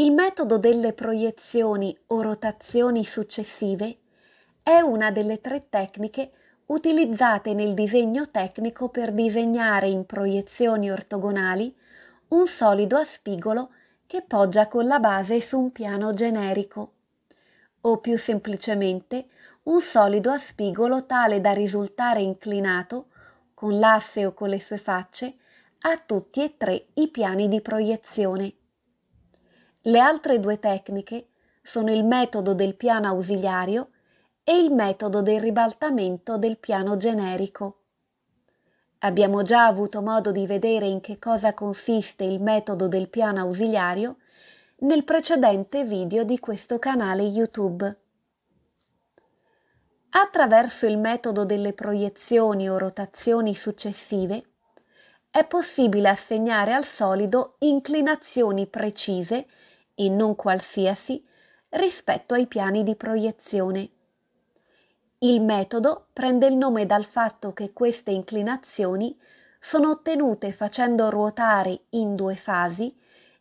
Il metodo delle proiezioni o rotazioni successive è una delle tre tecniche utilizzate nel disegno tecnico per disegnare in proiezioni ortogonali un solido a spigolo che poggia con la base su un piano generico, o più semplicemente un solido a spigolo tale da risultare inclinato, con l'asse o con le sue facce, a tutti e tre i piani di proiezione. Le altre due tecniche sono il metodo del piano ausiliario e il metodo del ribaltamento del piano generico. Abbiamo già avuto modo di vedere in che cosa consiste il metodo del piano ausiliario nel precedente video di questo canale YouTube. Attraverso il metodo delle proiezioni o rotazioni successive è possibile assegnare al solido inclinazioni precise e non qualsiasi, rispetto ai piani di proiezione. Il metodo prende il nome dal fatto che queste inclinazioni sono ottenute facendo ruotare in due fasi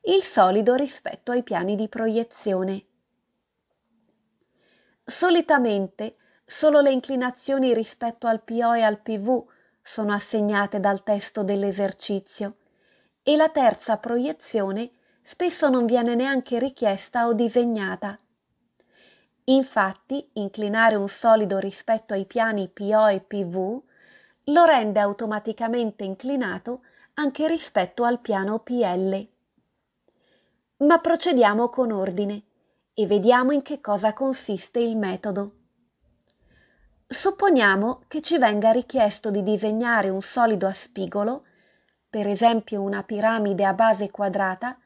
il solido rispetto ai piani di proiezione. Solitamente solo le inclinazioni rispetto al PO e al PV sono assegnate dal testo dell'esercizio e la terza proiezione spesso non viene neanche richiesta o disegnata. Infatti, inclinare un solido rispetto ai piani PO e PV lo rende automaticamente inclinato anche rispetto al piano PL. Ma procediamo con ordine e vediamo in che cosa consiste il metodo. Supponiamo che ci venga richiesto di disegnare un solido a spigolo, per esempio una piramide a base quadrata,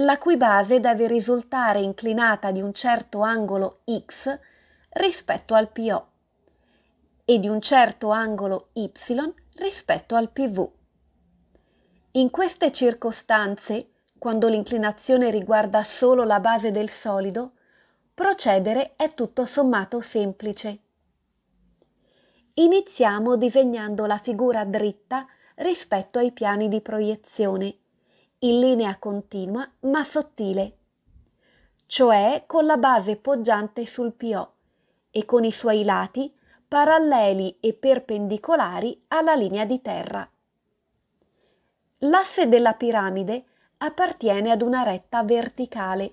la cui base deve risultare inclinata di un certo angolo x rispetto al PO e di un certo angolo y rispetto al PV. In queste circostanze, quando l'inclinazione riguarda solo la base del solido, procedere è tutto sommato semplice. Iniziamo disegnando la figura dritta rispetto ai piani di proiezione in linea continua ma sottile, cioè con la base poggiante sul PO e con i suoi lati paralleli e perpendicolari alla linea di terra. L'asse della piramide appartiene ad una retta verticale,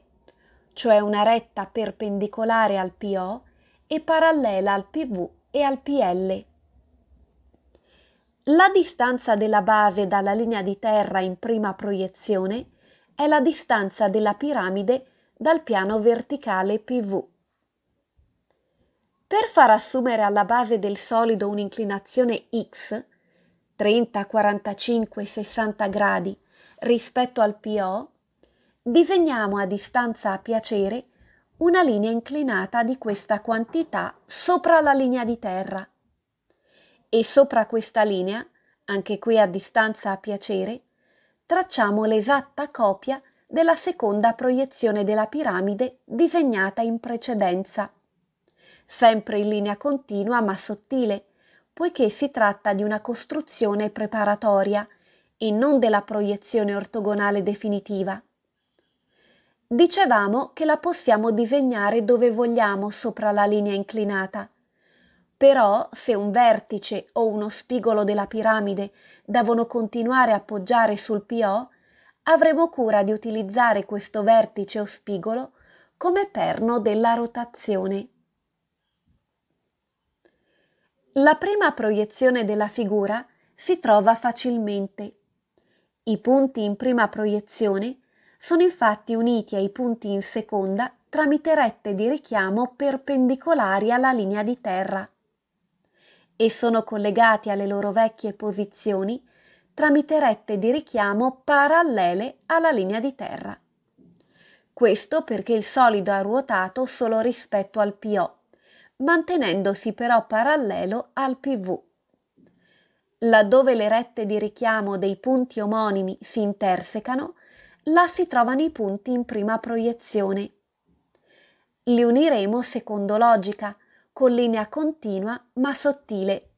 cioè una retta perpendicolare al PO e parallela al PV e al PL. La distanza della base dalla linea di terra in prima proiezione è la distanza della piramide dal piano verticale PV. Per far assumere alla base del solido un'inclinazione x, 30, 45, 60 gradi rispetto al PO, disegniamo a distanza a piacere una linea inclinata di questa quantità sopra la linea di terra e sopra questa linea, anche qui a distanza a piacere, tracciamo l'esatta copia della seconda proiezione della piramide disegnata in precedenza, sempre in linea continua ma sottile, poiché si tratta di una costruzione preparatoria e non della proiezione ortogonale definitiva. Dicevamo che la possiamo disegnare dove vogliamo sopra la linea inclinata, però se un vertice o uno spigolo della piramide devono continuare a poggiare sul PO, avremo cura di utilizzare questo vertice o spigolo come perno della rotazione. La prima proiezione della figura si trova facilmente. I punti in prima proiezione sono infatti uniti ai punti in seconda tramite rette di richiamo perpendicolari alla linea di terra e sono collegati alle loro vecchie posizioni tramite rette di richiamo parallele alla linea di terra. Questo perché il solido ha ruotato solo rispetto al PO, mantenendosi però parallelo al PV. Laddove le rette di richiamo dei punti omonimi si intersecano, là si trovano i punti in prima proiezione. Li uniremo secondo logica, con linea continua ma sottile,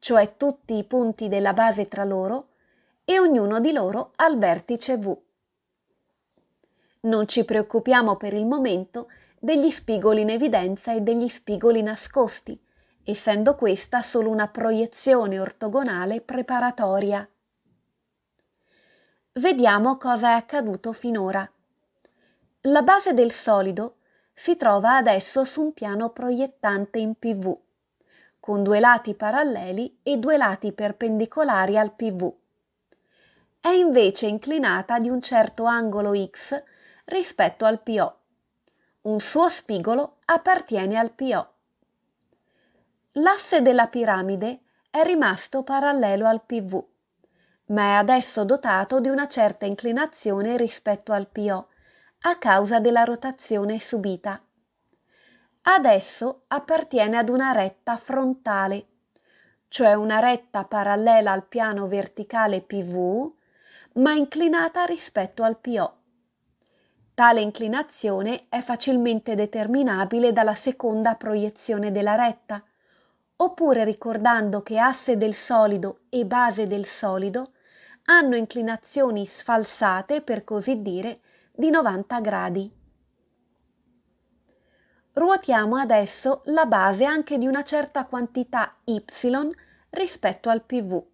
cioè tutti i punti della base tra loro e ognuno di loro al vertice V. Non ci preoccupiamo per il momento degli spigoli in evidenza e degli spigoli nascosti, essendo questa solo una proiezione ortogonale preparatoria. Vediamo cosa è accaduto finora. La base del solido si trova adesso su un piano proiettante in PV, con due lati paralleli e due lati perpendicolari al PV. È invece inclinata di un certo angolo X rispetto al PO. Un suo spigolo appartiene al PO. L'asse della piramide è rimasto parallelo al PV, ma è adesso dotato di una certa inclinazione rispetto al PO a causa della rotazione subita. Adesso appartiene ad una retta frontale, cioè una retta parallela al piano verticale PV, ma inclinata rispetto al PO. Tale inclinazione è facilmente determinabile dalla seconda proiezione della retta, oppure ricordando che asse del solido e base del solido hanno inclinazioni sfalsate, per così dire, di 90 gradi. Ruotiamo adesso la base anche di una certa quantità y rispetto al PV.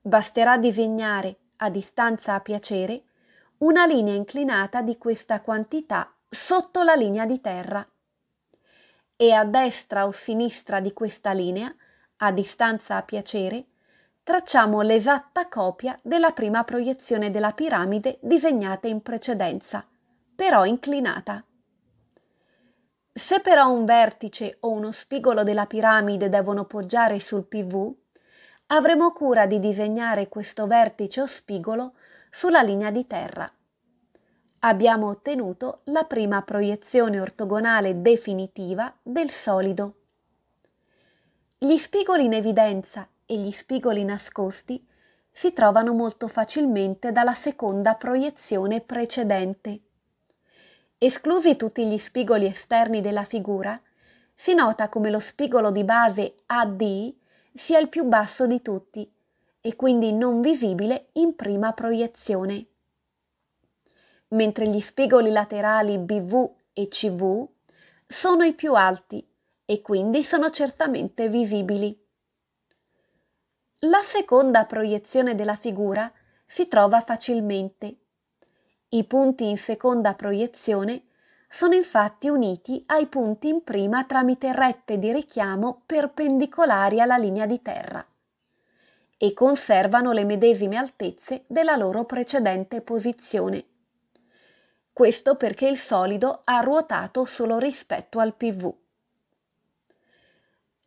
Basterà disegnare, a distanza a piacere, una linea inclinata di questa quantità sotto la linea di terra. E a destra o sinistra di questa linea, a distanza a piacere, tracciamo l'esatta copia della prima proiezione della piramide disegnata in precedenza, però inclinata. Se però un vertice o uno spigolo della piramide devono poggiare sul PV, avremo cura di disegnare questo vertice o spigolo sulla linea di terra. Abbiamo ottenuto la prima proiezione ortogonale definitiva del solido. Gli spigoli in evidenza e gli spigoli nascosti si trovano molto facilmente dalla seconda proiezione precedente. Esclusi tutti gli spigoli esterni della figura, si nota come lo spigolo di base AD sia il più basso di tutti e quindi non visibile in prima proiezione. Mentre gli spigoli laterali BV e CV sono i più alti e quindi sono certamente visibili. La seconda proiezione della figura si trova facilmente. I punti in seconda proiezione sono infatti uniti ai punti in prima tramite rette di richiamo perpendicolari alla linea di terra e conservano le medesime altezze della loro precedente posizione. Questo perché il solido ha ruotato solo rispetto al PV.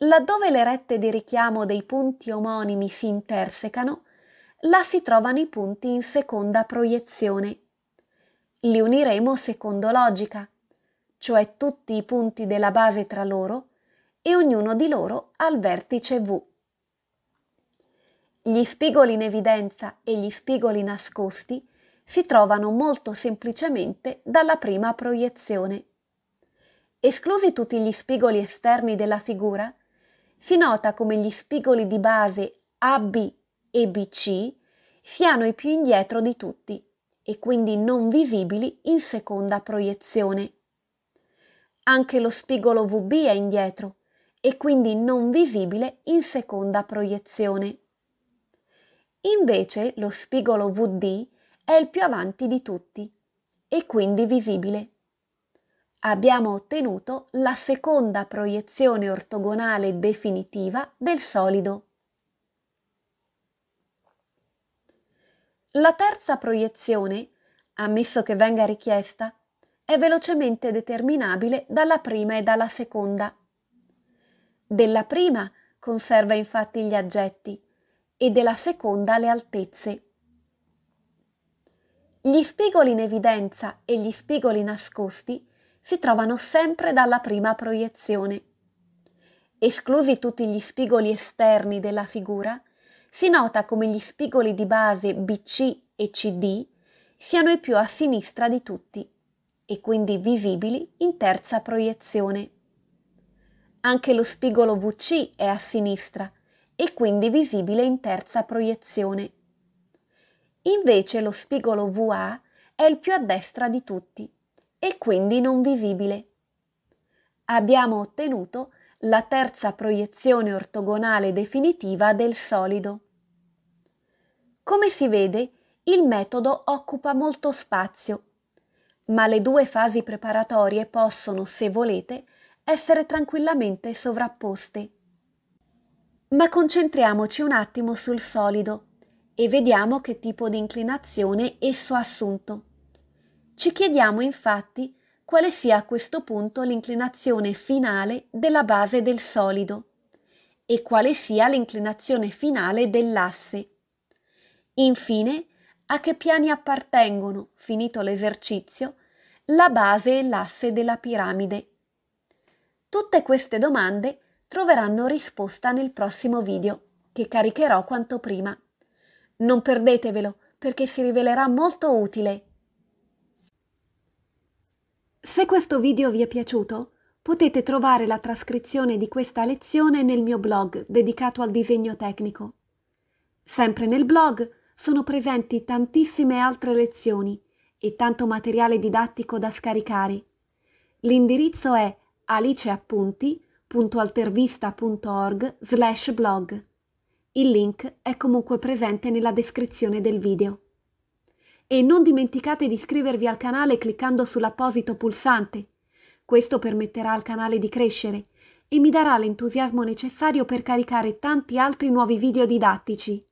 Laddove le rette di richiamo dei punti omonimi si intersecano, là si trovano i punti in seconda proiezione. Li uniremo secondo logica, cioè tutti i punti della base tra loro e ognuno di loro al vertice V. Gli spigoli in evidenza e gli spigoli nascosti si trovano molto semplicemente dalla prima proiezione. Esclusi tutti gli spigoli esterni della figura, si nota come gli spigoli di base AB e BC siano i più indietro di tutti e quindi non visibili in seconda proiezione. Anche lo spigolo VB è indietro e quindi non visibile in seconda proiezione. Invece lo spigolo VD è il più avanti di tutti e quindi visibile abbiamo ottenuto la seconda proiezione ortogonale definitiva del solido. La terza proiezione, ammesso che venga richiesta, è velocemente determinabile dalla prima e dalla seconda. Della prima conserva infatti gli aggetti e della seconda le altezze. Gli spigoli in evidenza e gli spigoli nascosti si trovano sempre dalla prima proiezione. Esclusi tutti gli spigoli esterni della figura, si nota come gli spigoli di base BC e CD siano i più a sinistra di tutti e quindi visibili in terza proiezione. Anche lo spigolo VC è a sinistra e quindi visibile in terza proiezione. Invece lo spigolo VA è il più a destra di tutti e quindi non visibile. Abbiamo ottenuto la terza proiezione ortogonale definitiva del solido. Come si vede, il metodo occupa molto spazio, ma le due fasi preparatorie possono, se volete, essere tranquillamente sovrapposte. Ma concentriamoci un attimo sul solido e vediamo che tipo di inclinazione esso ha assunto. Ci chiediamo infatti quale sia a questo punto l'inclinazione finale della base del solido e quale sia l'inclinazione finale dell'asse. Infine, a che piani appartengono, finito l'esercizio, la base e l'asse della piramide. Tutte queste domande troveranno risposta nel prossimo video, che caricherò quanto prima. Non perdetevelo, perché si rivelerà molto utile. Se questo video vi è piaciuto, potete trovare la trascrizione di questa lezione nel mio blog dedicato al disegno tecnico. Sempre nel blog sono presenti tantissime altre lezioni e tanto materiale didattico da scaricare. L'indirizzo è aliceappunti.altervista.org slash blog. Il link è comunque presente nella descrizione del video. E non dimenticate di iscrivervi al canale cliccando sull'apposito pulsante. Questo permetterà al canale di crescere e mi darà l'entusiasmo necessario per caricare tanti altri nuovi video didattici.